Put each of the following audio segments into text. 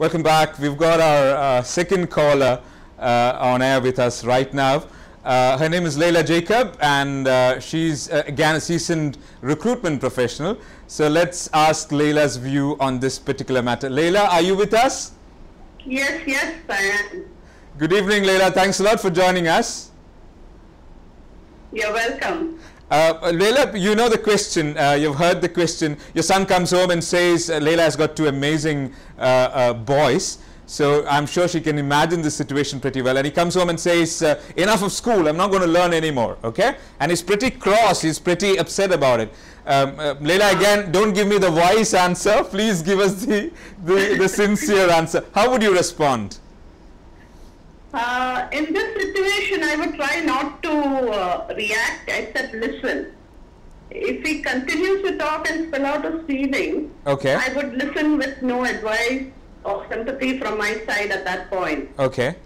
Welcome back. We've got our uh, second caller uh, on air with us right now. Uh, her name is Leila Jacob and uh, she's uh, again a seasoned recruitment professional. So let's ask Leila's view on this particular matter. Leila, are you with us? Yes, yes, I am. Good evening, Leila. Thanks a lot for joining us. You're welcome. Uh, Leila, you know the question. Uh, you've heard the question. Your son comes home and says, uh, Leila has got two amazing uh, uh, boys. So I'm sure she can imagine the situation pretty well. And he comes home and says, uh, enough of school. I'm not going to learn anymore. Okay? And he's pretty cross. He's pretty upset about it. Um, Leila, again, don't give me the wise answer. Please give us the, the, the sincere answer. How would you respond? Uh, in this situation, I would try not to uh, react except listen. If he continues to talk and spill out his feelings, okay. I would listen with no advice or sympathy from my side at that point. Okay.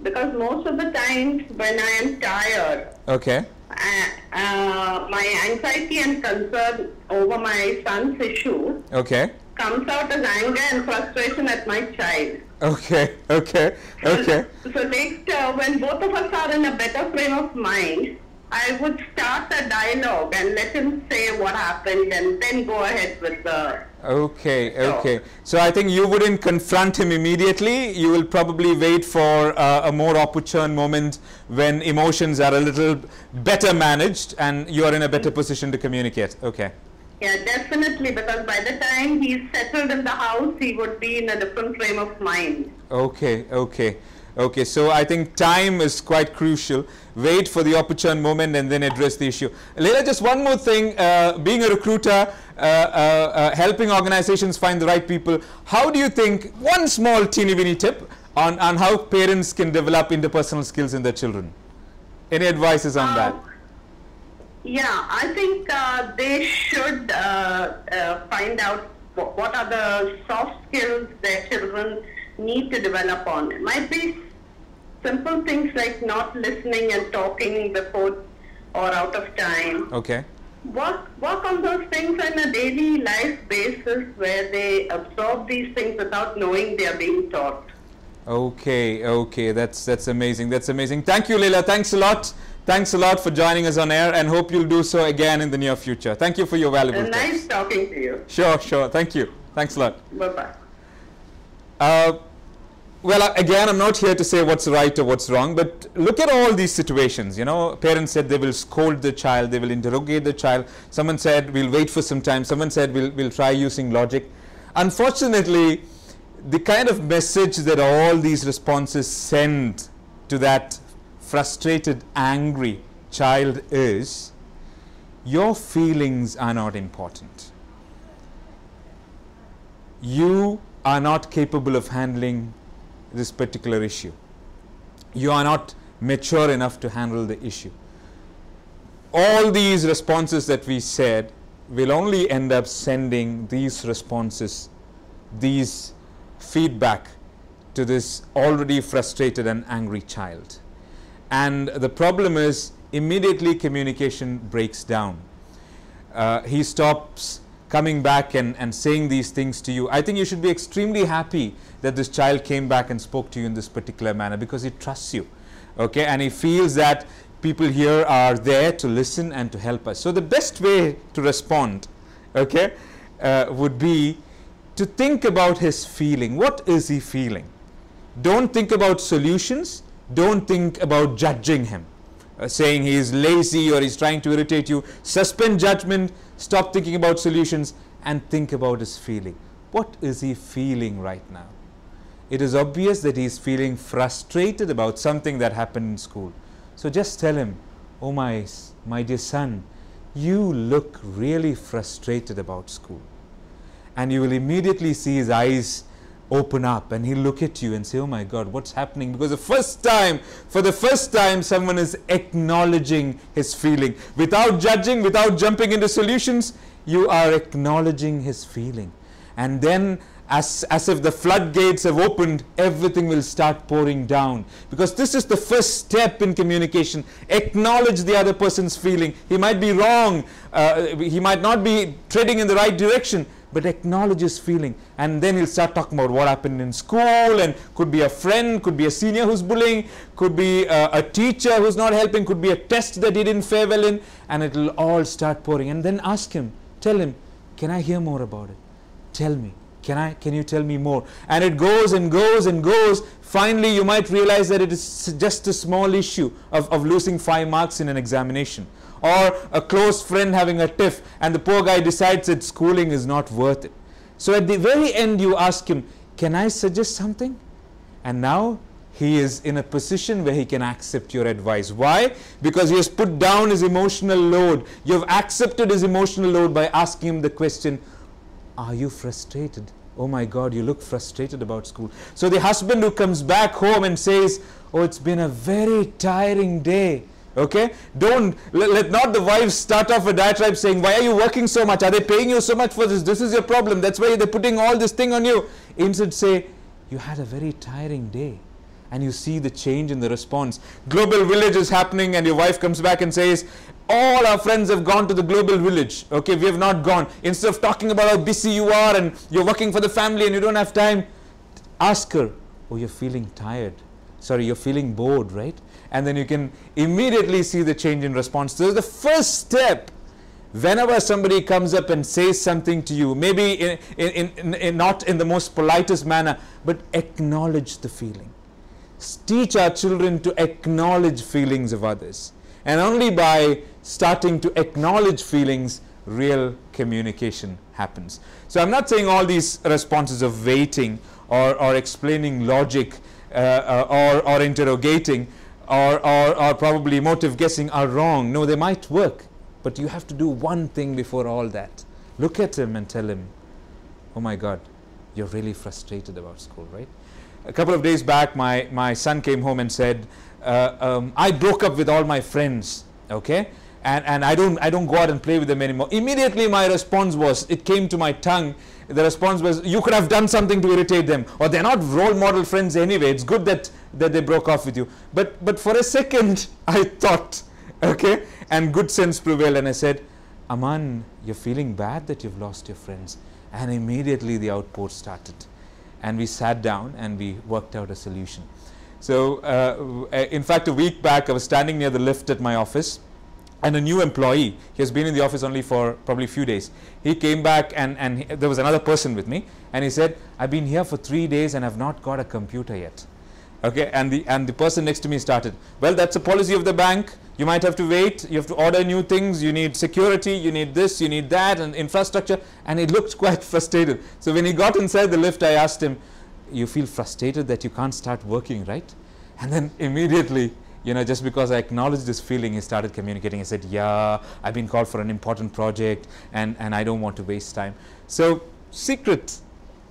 Because most of the times when I am tired, okay, uh, uh, my anxiety and concern over my son's issue, okay, comes out as anger and frustration at my child. Okay, okay, okay. So, so next, uh, when both of us are in a better frame of mind, I would start the dialogue and let him say what happened and then go ahead with the. Okay, okay. So I think you wouldn't confront him immediately. You will probably wait for uh, a more opportune moment when emotions are a little better managed and you are in a better mm-hmm. position to communicate. Okay. Yeah, definitely. Because by the time he's settled in the house, he would be in a different frame of mind. Okay, okay. Okay, so I think time is quite crucial. Wait for the opportune moment and then address the issue. Leila, just one more thing. Uh, being a recruiter, uh, uh, uh, helping organizations find the right people, how do you think, one small teeny weeny tip on, on how parents can develop interpersonal skills in their children? Any advices on uh, that? Yeah, I think uh, they should uh, uh, find out what, are the soft skills their children need to develop on. It might be simple things like not listening and talking before or out of time. Okay. Work, work on those things on a daily life basis where they absorb these things without knowing they are being taught. Okay, okay, that's that's amazing. That's amazing. Thank you, Leila. Thanks a lot. Thanks a lot for joining us on air and hope you'll do so again in the near future. Thank you for your valuable time. Nice talking to you. Sure, sure. Thank you. Thanks a lot. Bye-bye. Uh, well, again, I'm not here to say what's right or what's wrong, but look at all these situations. You know, parents said they will scold the child, they will interrogate the child. Someone said, we'll wait for some time. Someone said, we'll, we'll try using logic. Unfortunately, the kind of message that all these responses send to that frustrated, angry child is, your feelings are not important. You are not capable of handling this particular issue. You are not mature enough to handle the issue. All these responses that we said will only end up sending these responses, these feedback to this already frustrated and angry child. And the problem is immediately communication breaks down. Uh, he stops coming back and, and saying these things to you. I think you should be extremely happy that this child came back and spoke to you in this particular manner because he trusts you. Okay, and he feels that people here are there to listen and to help us. So the best way to respond, okay, uh, would be to think about his feeling. What is he feeling? Don't think about solutions. Don't think about judging him, uh, saying he is lazy or he's trying to irritate you. Suspend judgment, stop thinking about solutions, and think about his feeling. What is he feeling right now? It is obvious that he is feeling frustrated about something that happened in school. So just tell him, Oh, my, my dear son, you look really frustrated about school. And you will immediately see his eyes open up and he'll look at you and say, Oh my God, what's happening? Because the first time, for the first time, someone is acknowledging his feeling. Without judging, without jumping into solutions, you are acknowledging his feeling. And then, as, as if the floodgates have opened, everything will start pouring down. Because this is the first step in communication. Acknowledge the other person's feeling. He might be wrong, uh, he might not be treading in the right direction, but acknowledges feeling. And then he'll start talking about what happened in school and could be a friend, could be a senior who's bullying, could be a, uh, a teacher who's not helping, could be a test that he didn't fare well in, and it'll all start pouring. And then ask him, tell him, can I hear more about it? Tell me. Can I? Can you tell me more? And it goes and goes and goes. Finally, you might realize that it is just a small issue of, of losing five marks in an examination. Or a close friend having a tiff and the poor guy decides that schooling is not worth it. So at the very end, you ask him, Can I suggest something? And now he is in a position where he can accept your advice. Why? Because he has put down his emotional load. You have accepted his emotional load by asking him the question, Are you frustrated Oh my God, you look frustrated about school. So the husband who comes back home and says, Oh, it's been a very tiring day. Okay? Don't let, let not the wife start off a diatribe saying, Why are you working so much? Are they paying you so much for this? This is your problem. That's why they're putting all this thing on you. Instead, say, You had a very tiring day. And you see the change in the response. Global village is happening, and your wife comes back and says, all our friends have gone to the global village. Okay, we have not gone. Instead of talking about how busy you are and you're working for the family and you don't have time, ask her, oh, you're feeling tired. Sorry, you're feeling bored, right? And then you can immediately see the change in response. So the first step whenever somebody comes up and says something to you, maybe in, in, in, in, not in the most politest manner, but acknowledge the feeling. Teach our children to acknowledge feelings of others. And only by starting to acknowledge feelings, real communication happens. So I'm not saying all these responses of waiting or, or explaining logic uh, uh, or, or interrogating or, or, or probably emotive guessing are wrong. No, they might work. But you have to do one thing before all that. Look at him and tell him, oh my God, you're really frustrated about school, right? A couple of days back, my, my son came home and said, uh, um, I broke up with all my friends, okay, and and I don't I don't go out and play with them anymore. Immediately, my response was it came to my tongue. The response was you could have done something to irritate them, or they're not role model friends anyway. It's good that that they broke off with you. But but for a second, I thought, okay, and good sense prevailed, and I said, Aman, you're feeling bad that you've lost your friends, and immediately the outpour started, and we sat down and we worked out a solution. So, uh, in fact, a week back, I was standing near the lift at my office, and a new employee, he has been in the office only for probably a few days, he came back and, and he, there was another person with me, and he said, I've been here for three days and I've not got a computer yet. Okay, and the, and the person next to me started, well, that's a policy of the bank. You might have to wait, you have to order new things, you need security, you need this, you need that, and infrastructure. And he looked quite frustrated. So when he got inside the lift, I asked him, you feel frustrated that you can't start working, right? And then immediately, you know, just because I acknowledged this feeling, he started communicating. He said, yeah, I've been called for an important project and, and I don't want to waste time. So secret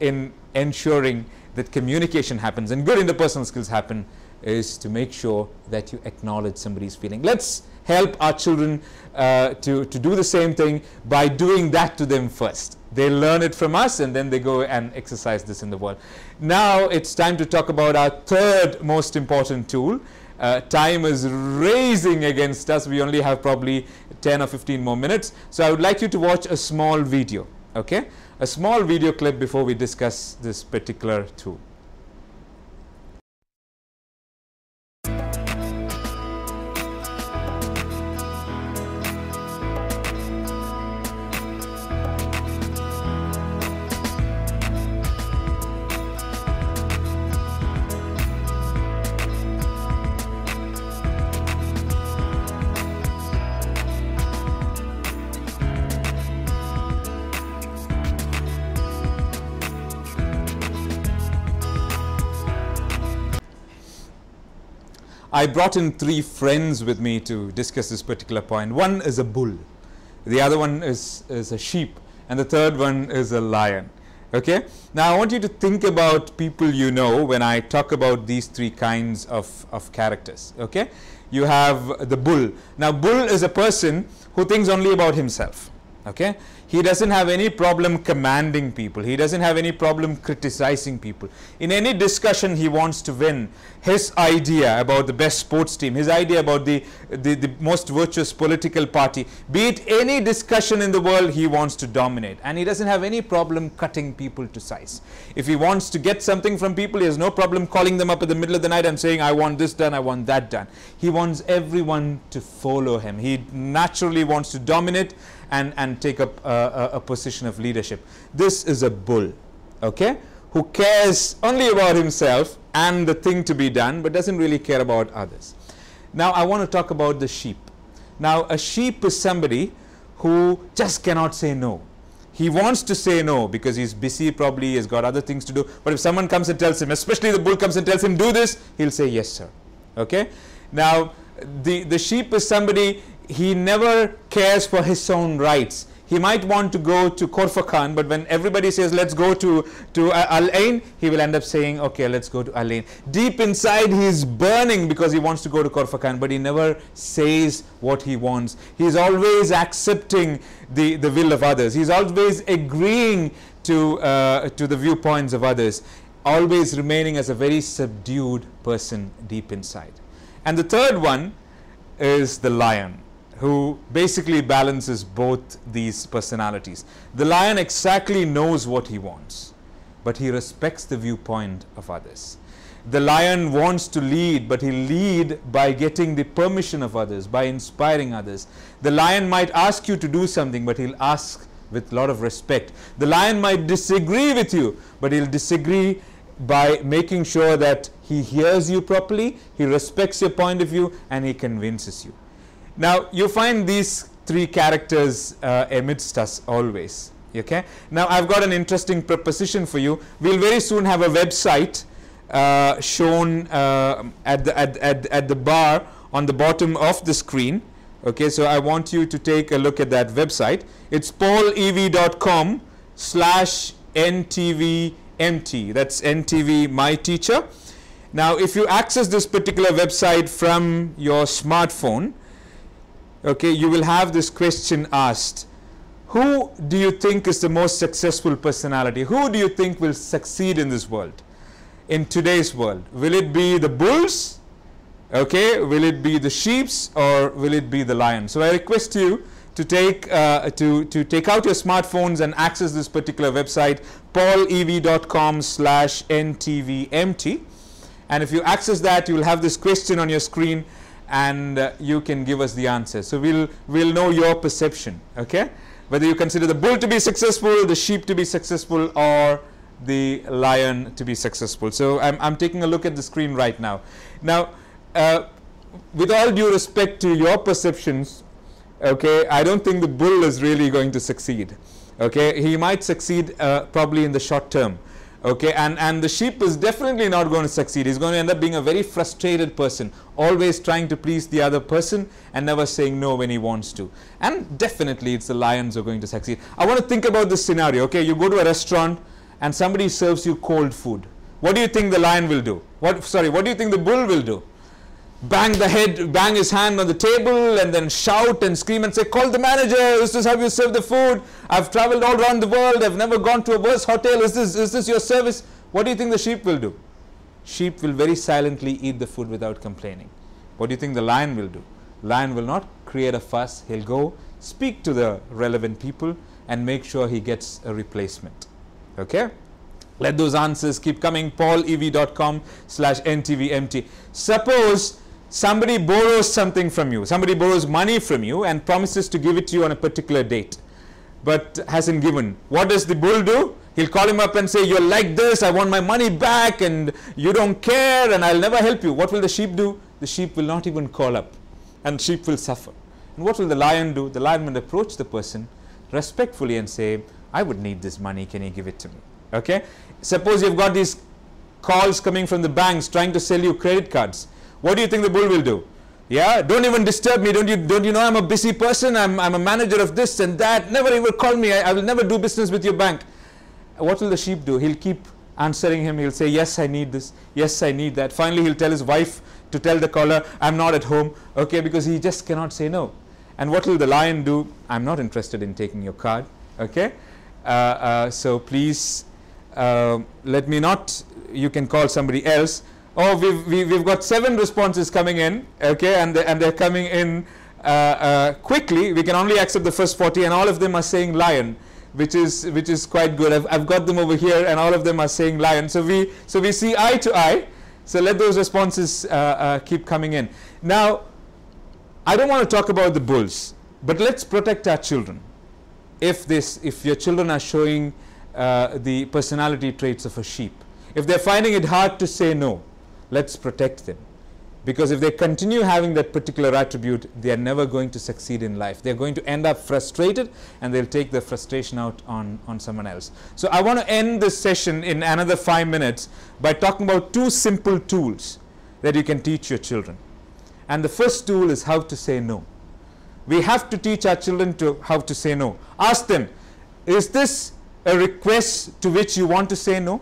in ensuring that communication happens and good interpersonal skills happen is to make sure that you acknowledge somebody's feeling. Let's help our children uh, to, to do the same thing by doing that to them first. They learn it from us and then they go and exercise this in the world. Now it's time to talk about our third most important tool. Uh, time is racing against us. We only have probably 10 or 15 more minutes. So I would like you to watch a small video, okay? A small video clip before we discuss this particular tool. I brought in three friends with me to discuss this particular point. One is a bull, the other one is, is a sheep, and the third one is a lion. Okay? Now, I want you to think about people you know when I talk about these three kinds of, of characters. Okay? You have the bull. Now, bull is a person who thinks only about himself. Okay? He doesn't have any problem commanding people. He doesn't have any problem criticizing people. In any discussion he wants to win, his idea about the best sports team, his idea about the, the, the most virtuous political party, be it any discussion in the world, he wants to dominate. And he doesn't have any problem cutting people to size. If he wants to get something from people, he has no problem calling them up in the middle of the night and saying, I want this done, I want that done. He wants everyone to follow him. He naturally wants to dominate and, and take up uh, a, a position of leadership. This is a bull, okay, who cares only about himself and the thing to be done, but doesn't really care about others. Now, I want to talk about the sheep. Now, a sheep is somebody who just cannot say no. He wants to say no because he's busy, probably he has got other things to do. But if someone comes and tells him, especially the bull comes and tells him, do this, he'll say yes, sir. Okay? Now, the, the sheep is somebody, he never cares for his own rights. He might want to go to Korfakan, but when everybody says, let's go to, to uh, Al Ain, he will end up saying, okay, let's go to Al Ain. Deep inside, he is burning because he wants to go to Korfakan, but he never says what he wants. He is always accepting the, the will of others, he is always agreeing to, uh, to the viewpoints of others, always remaining as a very subdued person deep inside. And the third one is the lion who basically balances both these personalities. The lion exactly knows what he wants, but he respects the viewpoint of others. The lion wants to lead, but he will lead by getting the permission of others, by inspiring others. The lion might ask you to do something, but he'll ask with a lot of respect. The lion might disagree with you, but he'll disagree by making sure that he hears you properly, he respects your point of view, and he convinces you. Now, you find these three characters uh, amidst us always. Okay. Now, I've got an interesting proposition for you. We'll very soon have a website uh, shown uh, at, the, at, at, at the bar on the bottom of the screen. Okay, so I want you to take a look at that website. It's paulev.com slash ntvmt. That's NTV My Teacher. Now, if you access this particular website from your smartphone, okay, you will have this question asked. Who do you think is the most successful personality? Who do you think will succeed in this world? In today's world? Will it be the bulls? Okay, will it be the sheeps or will it be the lions? So I request you to take uh, to to take out your smartphones and access this particular website paulev.com slash ntvmt and if you access that you will have this question on your screen and uh, you can give us the answer. So we'll we'll know your perception, okay? Whether you consider the bull to be successful, the sheep to be successful, or the lion to be successful. So I'm I'm taking a look at the screen right now. Now, uh, with all due respect to your perceptions, okay, I don't think the bull is really going to succeed. Okay, he might succeed uh, probably in the short term okay and and the sheep is definitely not going to succeed he's going to end up being a very frustrated person always trying to please the other person and never saying no when he wants to and definitely it's the lions who are going to succeed i want to think about this scenario okay you go to a restaurant and somebody serves you cold food what do you think the lion will do what sorry what do you think the bull will do bang the head, bang his hand on the table and then shout and scream and say, call the manager, is this how you serve the food? I've traveled all around the world, I've never gone to a worse hotel, is this, is this your service? What do you think the sheep will do? Sheep will very silently eat the food without complaining. What do you think the lion will do? Lion will not create a fuss, he'll go speak to the relevant people and make sure he gets a replacement. Okay? Let those answers keep coming. PaulEV.com slash NTVMT. Suppose somebody borrows something from you, somebody borrows money from you and promises to give it to you on a particular date, but hasn't given. What does the bull do? He'll call him up and say, You're like this, I want my money back, and you don't care, and I'll never help you. What will the sheep do? The sheep will not even call up, and sheep will suffer. And what will the lion do? The lion will approach the person respectfully and say, I would need this money, can you give it to me? Okay? Suppose you've got these calls coming from the banks trying to sell you credit cards. What do you think the bull will do? Yeah, don't even disturb me. Don't you don't you know I'm a busy person? I'm, I'm a manager of this and that. Never even call me. I, I will never do business with your bank. What will the sheep do? He'll keep answering him. He'll say, Yes, I need this. Yes, I need that. Finally, he'll tell his wife to tell the caller, I'm not at home. Okay, because he just cannot say no. And what will the lion do? I'm not interested in taking your card. Okay, uh, uh, so please uh, let me not. You can call somebody else oh, we've, we, have we have got seven responses coming in, okay, and, the, and they're coming in uh, uh, quickly, we can only accept the first 40, and all of them are saying lion, which is, which is quite good. I've, I've got them over here, and all of them are saying lion. So we, so we see eye to eye, so let those responses uh, uh keep coming in. Now, I don't want to talk about the bulls, but let's protect our children. If, this, if your children are showing uh, the personality traits of a sheep, if they're finding it hard to say no, let's protect them. Because if they continue having that particular attribute, they are never going to succeed in life. They're going to end up frustrated and they'll take their frustration out on, on someone else. So I want to end this session in another five minutes by talking about two simple tools that you can teach your children. And the first tool is how to say no. We have to teach our children to how to say no. Ask them, is this a request to which you want to say no?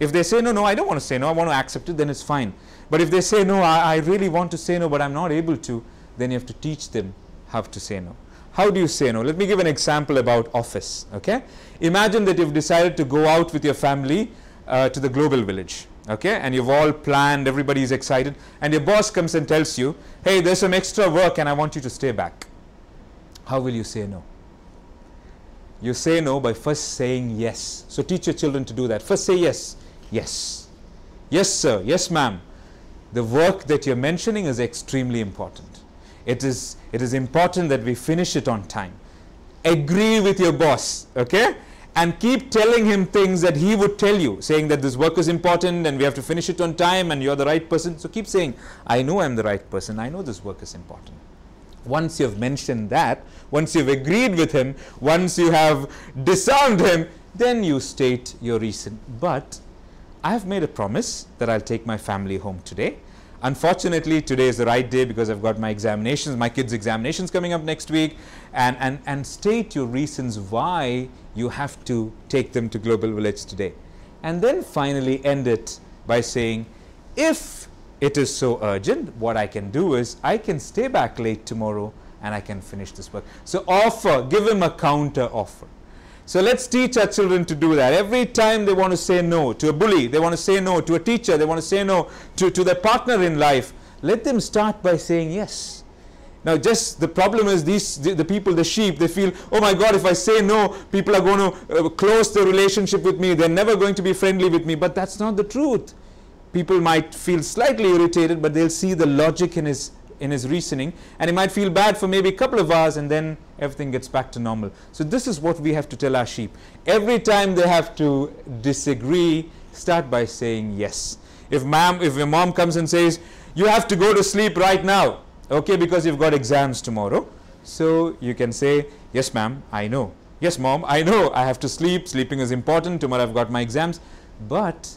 If they say no, no, I don't want to say no, I want to accept it, then it's fine. But if they say no, I, I really want to say no, but I'm not able to, then you have to teach them how to say no. How do you say no? Let me give an example about office. Okay, imagine that you've decided to go out with your family uh, to the global village. Okay, and you've all planned, everybody's excited, and your boss comes and tells you, "Hey, there's some extra work, and I want you to stay back." How will you say no? You say no by first saying yes. So teach your children to do that. First say yes. Yes. Yes, sir. Yes, ma'am. The work that you're mentioning is extremely important. It is, it is important that we finish it on time. Agree with your boss, okay? And keep telling him things that he would tell you, saying that this work is important and we have to finish it on time and you're the right person. So keep saying, I know I'm the right person. I know this work is important once you've mentioned that, once you've agreed with him, once you have disarmed him, then you state your reason. But I have made a promise that I'll take my family home today. Unfortunately, today is the right day because I've got my examinations, my kids' examinations coming up next week. And, and, and state your reasons why you have to take them to Global Village today. And then finally end it by saying, if it is so urgent, what I can do is I can stay back late tomorrow and I can finish this work. So offer, give him a counter offer. So let's teach our children to do that. Every time they want to say no to a bully, they want to say no to a teacher, they want to say no to, to their partner in life, let them start by saying yes. Now, just the problem is these the, the, people, the sheep, they feel, oh my God, if I say no, people are going to uh, close the relationship with me. They're never going to be friendly with me. But that's not the truth. People might feel slightly irritated, but they'll see the logic in his in his reasoning and he might feel bad for maybe a couple of hours and then everything gets back to normal. So this is what we have to tell our sheep. Every time they have to disagree, start by saying yes. If mom, if your mom comes and says, you have to go to sleep right now, okay, because you've got exams tomorrow. So you can say, yes ma'am, I know. Yes mom, I know I have to sleep, sleeping is important, tomorrow I've got my exams. But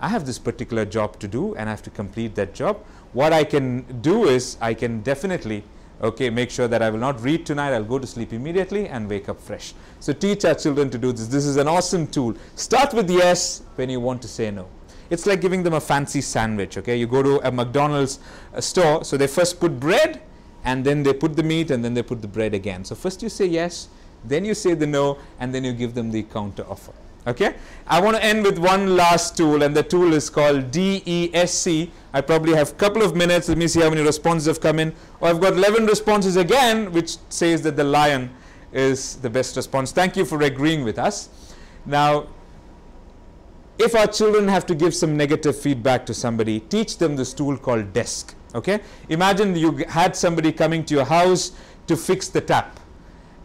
I have this particular job to do and I have to complete that job what I can do is I can definitely okay, make sure that I will not read tonight, I will go to sleep immediately and wake up fresh. So teach our children to do this. This is an awesome tool. Start with yes when you want to say no. It's like giving them a fancy sandwich, okay? You go to a McDonald's uh, store, so they first put bread and then they put the meat and then they put the bread again. So first you say yes, then you say the no and then you give them the counter offer okay i want to end with one last tool and the tool is called desc i probably have a couple of minutes let me see how many responses have come in oh i've got 11 responses again which says that the lion is the best response thank you for agreeing with us now if our children have to give some negative feedback to somebody teach them this tool called desk okay imagine you had somebody coming to your house to fix the tap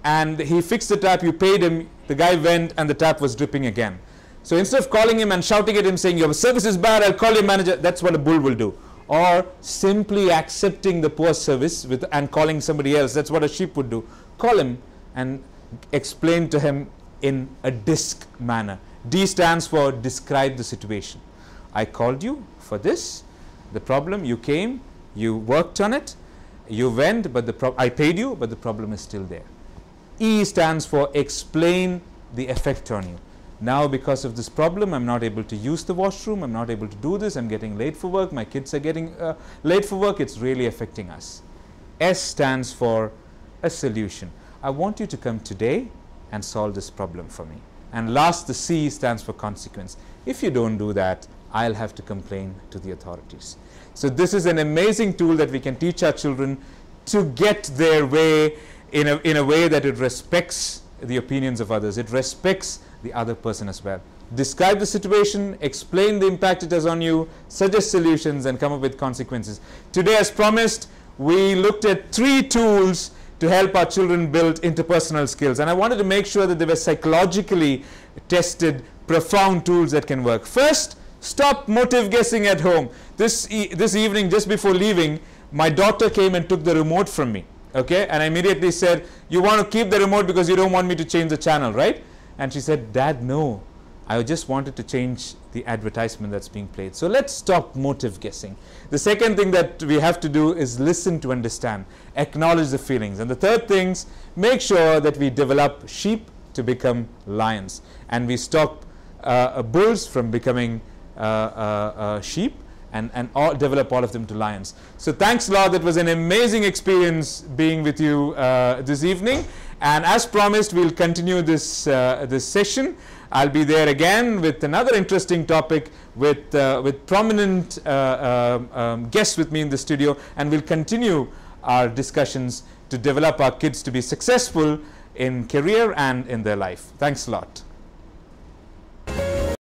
and he fixed the tap you paid him the guy went and the tap was dripping again. So instead of calling him and shouting at him saying, your service is bad, I'll call your manager, that's what a bull will do. Or simply accepting the poor service with, and calling somebody else, that's what a sheep would do. Call him and explain to him in a disc manner. D stands for describe the situation. I called you for this, the problem, you came, you worked on it, you went, but the I paid you, but the problem is still there. E stands for explain the effect on you. Now because of this problem, I'm not able to use the washroom, I'm not able to do this, I'm getting late for work, my kids are getting uh, late for work, it's really affecting us. S stands for a solution. I want you to come today and solve this problem for me. And last, the C stands for consequence. If you don't do that, I'll have to complain to the authorities. So this is an amazing tool that we can teach our children to get their way in a, in a way that it respects the opinions of others. It respects the other person as well. Describe the situation, explain the impact it has on you, suggest solutions and come up with consequences. Today as promised, we looked at three tools to help our children build interpersonal skills. And I wanted to make sure that they were psychologically tested, profound tools that can work. First, stop motive guessing at home. This, e this evening, just before leaving, my daughter came and took the remote from me okay and i immediately said you want to keep the remote because you don't want me to change the channel right and she said dad no i just wanted to change the advertisement that's being played so let's stop motive guessing the second thing that we have to do is listen to understand acknowledge the feelings and the third things make sure that we develop sheep to become lions and we stop uh, uh bulls from becoming uh, uh, uh sheep and, and all, develop all of them to lions. So thanks a lot. That was an amazing experience being with you uh, this evening. And as promised, we'll continue this, uh, this session. I'll be there again with another interesting topic with, uh, with prominent uh, um, um, guests with me in the studio. And we'll continue our discussions to develop our kids to be successful in career and in their life. Thanks a lot.